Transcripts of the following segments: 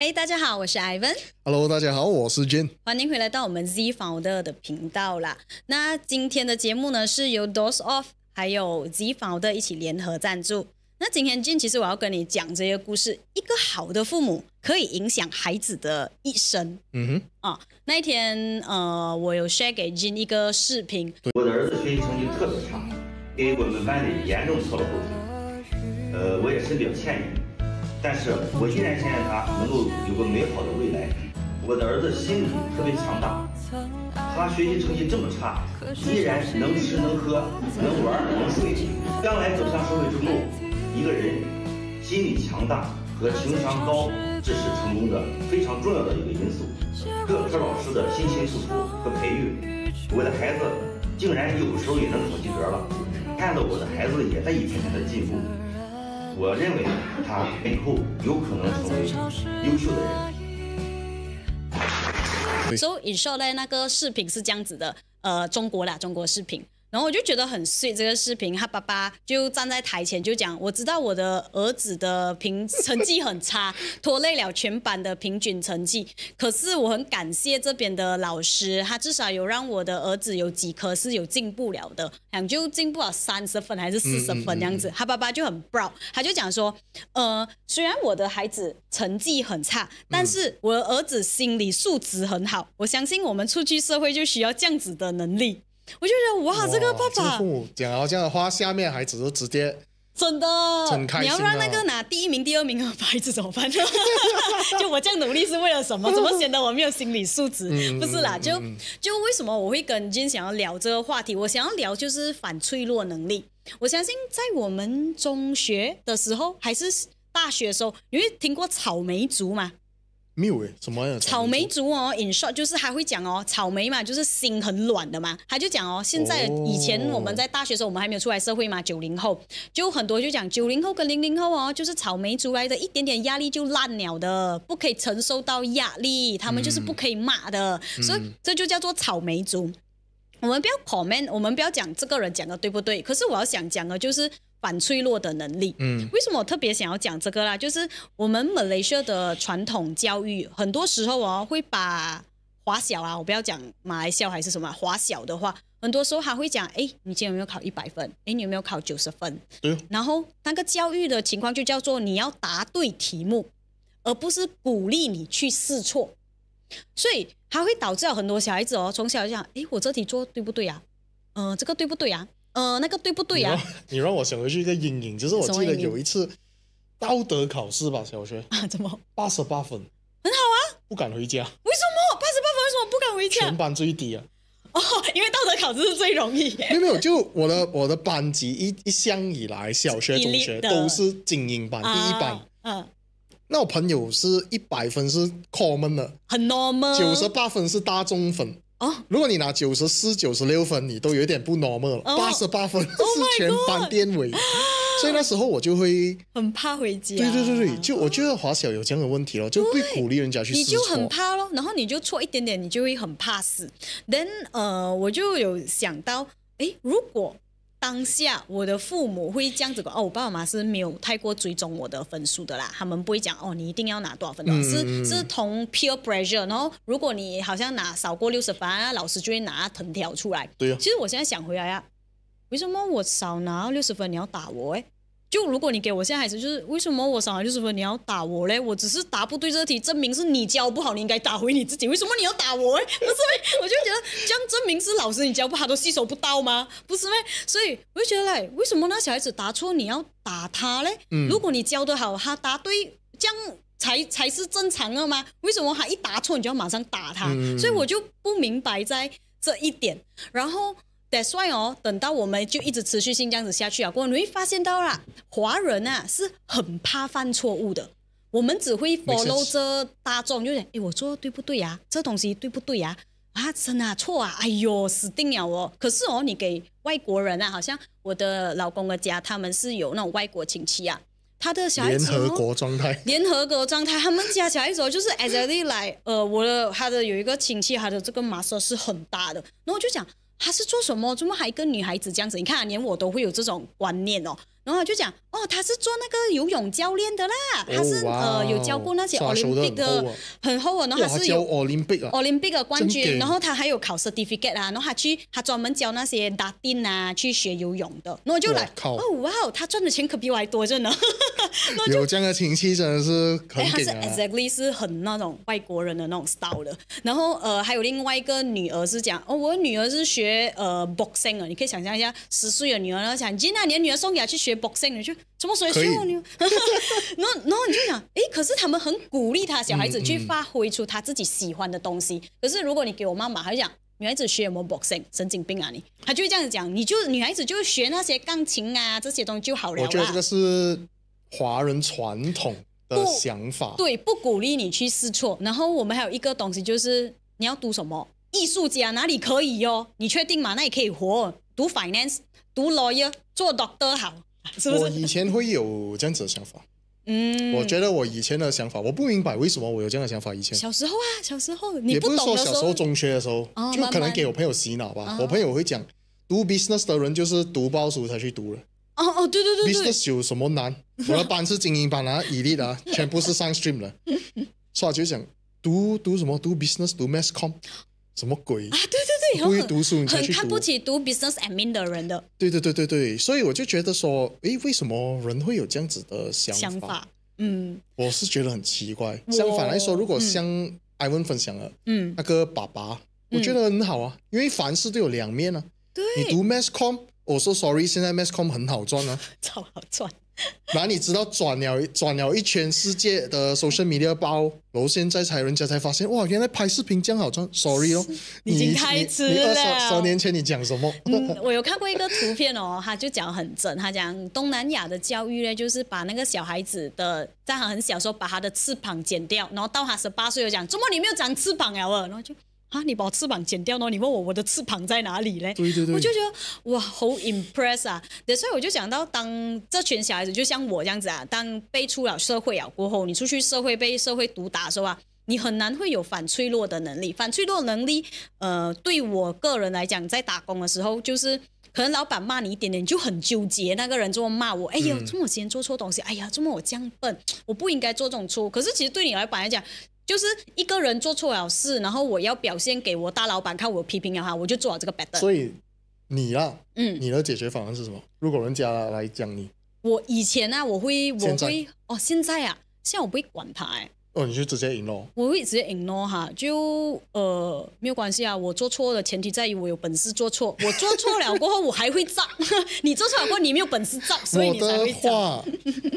哎，大家好，我是 Ivan。Hello，大家好，我是 Jin。欢迎回来到我们 Z Founder 的频道啦。那今天的节目呢，是由 Doors of f 还有 Z Founder 一起联合赞助。那今天 Jin，其实我要跟你讲这个故事。一个好的父母可以影响孩子的一生。嗯哼。啊，那一天，呃，我有 share 给 Jin 一个视频。我的儿子学习成绩特别差，给我们班里严重拖了后腿。呃，我也是表歉意。但是我依然相信他能够有个美好的未来。我的儿子心理特别强大，他学习成绩这么差，依然能吃能喝能玩能睡。将来走向社会之路，一个人心理强大和情商高，这是成功的非常重要的一个因素。各科老师的辛勤付出和培育，我的孩子竟然有时候也能考及格了。看到我的孩子也在一天天的进步。我认为他以后有可能成为优秀的人。So，以上嘞那个视频是这样子的，呃，中国啦，中国视频。然后我就觉得很碎这个视频，他爸爸就站在台前就讲，我知道我的儿子的平成绩很差，拖累了全班的平均成绩。可是我很感谢这边的老师，他至少有让我的儿子有几科是有进步了的，好就进步了三十分还是四十分这样子。他爸爸就很 proud，他就讲说，呃，虽然我的孩子成绩很差，但是我儿子心理素质很好，我相信我们出去社会就需要这样子的能力。我就觉得哇，这个爸爸，父母讲好这样的话，下面孩子就直接真的，你要让那个拿第一名、第二名的孩子怎么办呢？就我这样努力是为了什么？怎么显得我没有心理素质？不是啦，就就为什么我会跟今天想要聊这个话题？我想要聊就是反脆弱能力。我相信在我们中学的时候还是大学的时候，因为听过草莓族嘛。没有诶，什么草莓族哦，in short，就是还会讲哦，草莓嘛，就是心很软的嘛。他就讲哦，现在以前我们在大学时候，我们还没有出来社会嘛，九零后就很多就讲九零后跟零零后哦，就是草莓族来的一点点压力就烂了的，不可以承受到压力，他们就是不可以骂的，所以这就叫做草莓族。我们不要 comment，我们不要讲这个人讲的对不对？可是我要想讲的，就是。反脆弱的能力。嗯，为什么我特别想要讲这个啦？就是我们马来西亚的传统教育，很多时候哦，会把华小啊，我不要讲马来西亚还是什么华小的话，很多时候他会讲：哎，你今天有没有考一百分？哎，你有没有考九十分？对。然后，那个教育的情况就叫做你要答对题目，而不是鼓励你去试错，所以它会导致很多小孩子哦，从小就想：哎，我这题做对不对呀？嗯，这个对不对呀？呃，那个对不对啊？你让我想回去一个阴影，就是我记得有一次道德考试吧，小学 啊，怎么八十八分，很好啊，不敢回家。为什么八十八分？为什么不敢回家？全班最低啊。哦，因为道德考试是最容易。没有没有，就我的我的班级一一向以来，小学、中学都是精英班，第一班。嗯。那我朋友是一百分是 common 的，很 normal。九十八分是大众分。哦，如果你拿九十四、九十六分，你都有点不 normal 了。八十八分是全班垫尾，所以那时候我就会很怕回家。对对对对，就我觉得华小有这样的问题喽，就会鼓励人家去你就很怕咯，然后你就错一点点，你就会很怕死。Then 呃，我就有想到，哎，如果。当下我的父母会这样子讲哦，我爸爸妈妈是没有太过追踪我的分数的啦，他们不会讲哦，你一定要拿多少分？老是是同 peer pressure，然后如果你好像拿少过六十分，老师就会拿藤条出来。对呀，其实我现在想回来呀，为什么我少拿六十分你要打我？哎。就如果你给我现在孩子，就是为什么我小孩就是说你要打我嘞？我只是答不对这题，证明是你教不好，你应该打回你自己。为什么你要打我？嘞？不是呗？我就觉得这样证明是老师你教不好，都吸收不到吗？不是呗？所以我就觉得嘞，为什么那小孩子答错你要打他嘞？嗯，如果你教得好，他答对，这样才才是正常的吗？为什么他一答错你就要马上打他？所以我就不明白在这一点，然后。That's right 哦，等到我们就一直持续性这样子下去啊，我你会发现到啦，华人啊是很怕犯错误的，我们只会 follow 着大众就讲，哎，我做的对不对呀？这东西对不对呀？啊，真的错啊！哎呦，死定了哦！可是哦，你给外国人啊，好像我的老公的家，他们是有那种外国亲戚啊，他的小孩子联合国状态，联合国状态，他们家小孩子就是一直以来，呃，我的他的有一个亲戚，他的这个马车是很大的，然后我就讲。他是做什么？怎么还跟女孩子这样子？你看，连我都会有这种观念哦。然后就讲哦，他是做那个游泳教练的啦，他是呃有教过那些 Olympic 的很厚啊，然后他是有 Olympic 啊 Olympic 的冠军，然后他还有考 certificate 啊，然后他去他专门教那些拉丁啊去学游泳的，然后就来哦哇，他赚的钱可比我还多着呢，有这样的亲戚真的是很，他是 exactly 是很那种外国人的那种 style，的，然后呃还有另外一个女儿是讲哦我女儿是学呃 boxing 啊，你可以想象一下十岁的女儿，然后想你那女儿送给她去学。boxing，你就怎么学跳呢？然后然后你就想，哎，可是他们很鼓励他小孩子去发挥出他自己喜欢的东西。可是如果你给我妈妈，她就讲女孩子学什么 boxing，神经病啊你！他就会这样子讲，你就女孩子就学那些钢琴啊这些东西就好了。我觉得这个是华人传统的想法，对，不鼓励你去试错。然后我们还有一个东西，就是你要读什么？艺术家哪里可以哟？你确定吗？那也可以活。读 finance，读 lawyer，做 doctor 好。我以前会有这样子的想法，嗯，我觉得我以前的想法，我不明白为什么我有这样的想法。以前小时候啊，小时候你不懂小时候，中学的时候就可能给我朋友洗脑吧。我朋友会讲，读 business 的人就是读报书才去读了。哦哦，对对对对。business 有什么难？我的班是精英班啊，伊利的，全部是上 stream 的，所以我就想读读什么？读 business，读 mass com，什么鬼？啊，对对。不会读书，你很看不起读 business and min 的人的。对对对对对，所以我就觉得说，诶，为什么人会有这样子的想法？嗯，我是觉得很奇怪。相反来说，如果像 Ivan 分享了，嗯，那个爸爸，我觉得很好啊，因为凡事都有两面啊。对。你读 mass com，我说 sorry，现在 mass com 很好赚啊，超好赚。哪里知道转了转了一圈世界的 e d 米粒包，然后现在才人家才发现哇，原来拍视频样好装，sorry 喽，已经开吃了。十年前你讲什么？嗯，我有看过一个图片哦，他就讲很正，他讲东南亚的教育呢，就是把那个小孩子的在很很小时候把他的翅膀剪掉，然后到他十八岁又讲，怎么你没有长翅膀呀？哦，然后就。啊！你把翅膀剪掉呢？你问我我的翅膀在哪里嘞？对对对，我就觉得哇，好 impress 啊！所以我就讲到，当这群小孩子就像我这样子啊，当被出了社会啊过后，你出去社会被社会毒打的时候啊，你很难会有反脆弱的能力。反脆弱能力，呃，对我个人来讲，在打工的时候，就是可能老板骂你一点点，你就很纠结。那个人这么骂我，哎呀，这么我今天做错东西，哎呀，这么我这样笨，我不应该做这种错。可是其实对你老板来讲，就是一个人做错了事，然后我要表现给我大老板看，我批评了他，我就做好这个 b a t t 所以你啊，嗯，你的解决方案是什么？如果人家来讲你，我以前呢，我会，我会，哦，现在啊，现在我不会管他，哎，哦，你就直接 ignore，我会直接 ignore 哈，就呃没有关系啊。我做错了，前提在于我有本事做错。我做错了过后，我还会造，你做错了过后，你没有本事涨，我的话，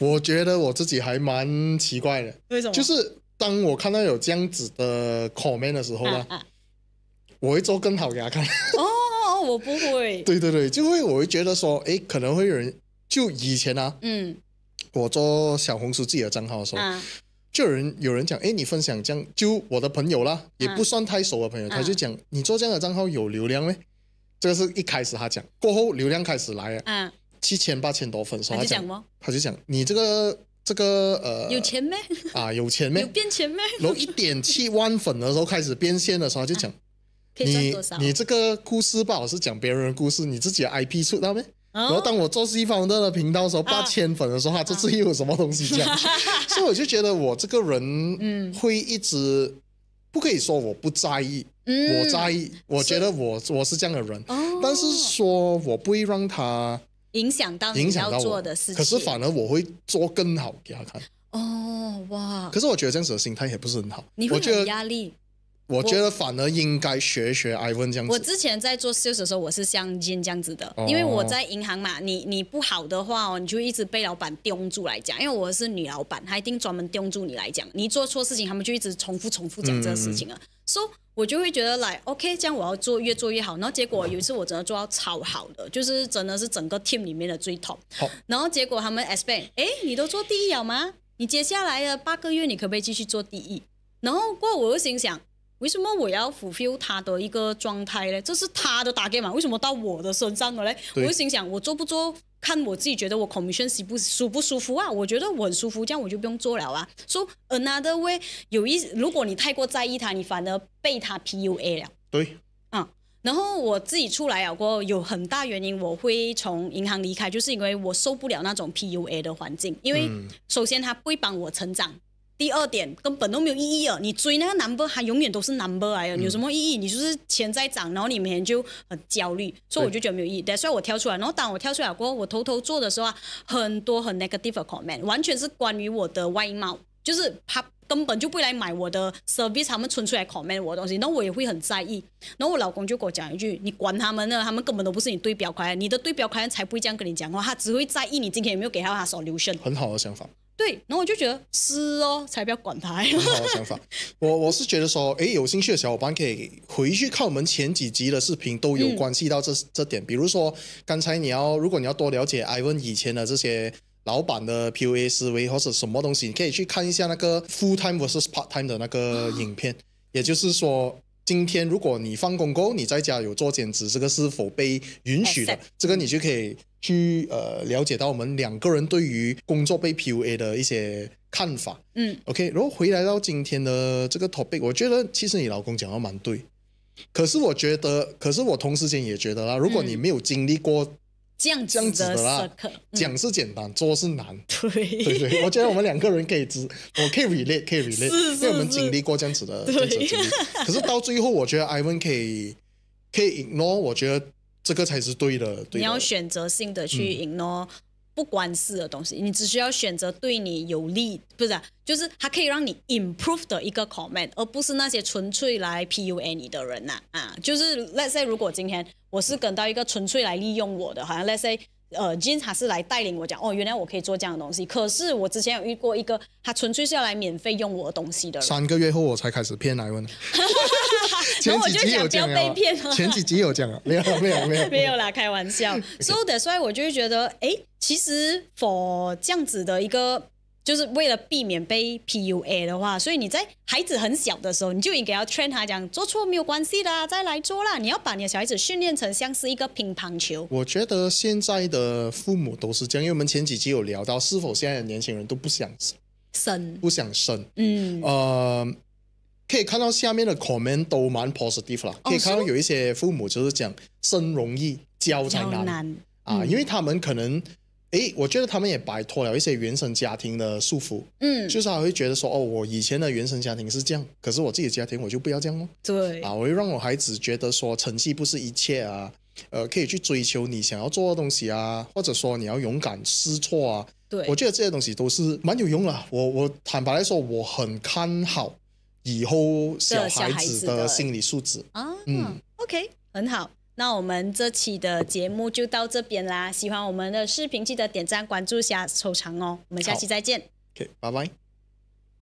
我觉得我自己还蛮奇怪的，为什么？就是。当我看到有这样子的 comment 的时候呢，我会做更好给他看。哦，我不会。对对对，就会我会觉得说，哎，可能会有人就以前啊，嗯，我做小红书自己的账号的时候，就有人有人讲，哎，你分享这样，就我的朋友啦，也不算太熟的朋友，他就讲，你做这样的账号有流量没？这个是一开始他讲，过后流量开始来了，嗯，七千八千多粉丝，他就讲他就讲，你这个。这个呃，有钱没？啊，有钱没？有变钱没？从一点七万粉的时候开始变现的时候就讲，你你这个故事不好是讲别人的故事，你自己的 IP 出到没？然后当我做西方的频道的时候，八千粉的时候，他这次又有什么东西讲？所以我就觉得我这个人嗯，会一直不可以说我不在意，我在意，我觉得我我是这样的人，但是说我不会让他。影响到你要做的事情，可是反而我会做更好给他看。哦哇！可是我觉得这样子的心态也不是很好，我觉得压力。我觉得反而应该学学艾文这样子。我之前在做 sales 的时候，我是像 Jin 这样子的，因为我在银行嘛，你你不好的话，你就一直被老板盯住来讲，因为我是女老板，她一定专门盯住你来讲，你做错事情，他们就一直重复重复讲这个事情了，所以我就会觉得来 OK，这样我要做越做越好，然后结果有一次我真的做到超好的，就是真的是整个 team 里面的最 top。然后结果他们 expect，哎，你都做第一了吗？你接下来的八个月，你可不可以继续做第一？然后过，我又心想。为什么我要 fulfill 他的一个状态呢？这是他的打给嘛？为什么到我的身上了嘞？我就心想，我做不做看我自己觉得我 c o m m i s i o n c 不舒不舒服啊？我觉得我很舒服，这样我就不用做了啊。So another way，有一如果你太过在意他，你反而被他 P U A 了。对。啊，然后我自己出来了过后，有很大原因我会从银行离开，就是因为我受不了那种 P U A 的环境，因为首先他不会帮我成长。第二点根本都没有意义啊！你追那个 number，它永远都是 number，来，呀，有什么意义？你就是钱在涨，然后你每天就很焦虑，所以我就觉得没有意义。所以，我跳出来，然后当我跳出来过，后，我偷偷做的时候啊，很多很 negative comment，完全是关于我的外貌，就是他根本就不来买我的 service，他们纯粹来 comment 我的东西，那我也会很在意。然后我老公就给我讲一句：“你管他们呢？他们根本都不是你对标 c l 你的对标 c l 才不会这样跟你讲话，他只会在意你今天有没有给他 solution。”很好的想法。对，然后我就觉得是哦，才不要管他。很好的想法，我我是觉得说，哎，有兴趣的小伙伴可以回去看我们前几集的视频，都有关系到这这点。比如说，刚才你要，如果你要多了解艾文以前的这些老板的 PUA 思维或者什么东西，你可以去看一下那个 Full Time vs Part Time 的那个影片。也就是说，今天如果你放工后你在家有做兼职，这个是否被允许的？这个你就可以。去呃了解到我们两个人对于工作被 PUA 的一些看法，嗯，OK。然后回来到今天的这个 topic，我觉得其实你老公讲的蛮对，可是我觉得，可是我同时间也觉得啦，如果你没有经历过这样这样子的啦，讲是简单，做是难。对对对，我觉得我们两个人可以知，我可以 r e l a t e 可以 r e l a t e 因为我们经历过这样子的这样子经历。可是到最后，我觉得 Ivan 可以可以 ignore，我觉得。这个才是对的。你要选择性的去赢哦，不关事的东西，你只需要选择对你有利，不是，啊，就是它可以让你 improve 的一个 comment，而不是那些纯粹来 p u n 你的人呐。啊，就是 let's say 如果今天我是跟到一个纯粹来利用我的，好像 let's say。呃，金他是来带领我讲，哦，原来我可以做这样的东西。可是我之前有遇过一个，他纯粹是要来免费用我的东西的。三个月后我才开始骗台湾的。然后我就讲不要被骗了。前几集有讲啊，没有没有没有没有啦，开玩笑。所以的，所以我就会觉得，哎，其实 for 这样子的一个。就是为了避免被 PUA 的话，所以你在孩子很小的时候，你就应该要劝他讲，做错没有关系的，再来做啦。你要把你的小孩子训练成像是一个乒乓球。我觉得现在的父母都是这样，因为我们前几集有聊到，是否现在的年轻人都不想生，不想生？嗯，呃，可以看到下面的 comment 都蛮 positive 啦，可以看到有一些父母就是讲生容易，教才难啊，因为他们可能。哎，我觉得他们也摆脱了一些原生家庭的束缚，嗯，就是他会觉得说，哦，我以前的原生家庭是这样，可是我自己的家庭我就不要这样哦，对，啊，我会让我孩子觉得说，成绩不是一切啊，呃，可以去追求你想要做的东西啊，或者说你要勇敢试错啊，对，我觉得这些东西都是蛮有用的。我我坦白来说，我很看好以后小孩子的心理素质啊，嗯，OK，很好。那我们这期的节目就到这边啦！喜欢我们的视频，记得点赞、关注、下收藏哦！我们下期再见，OK，拜拜。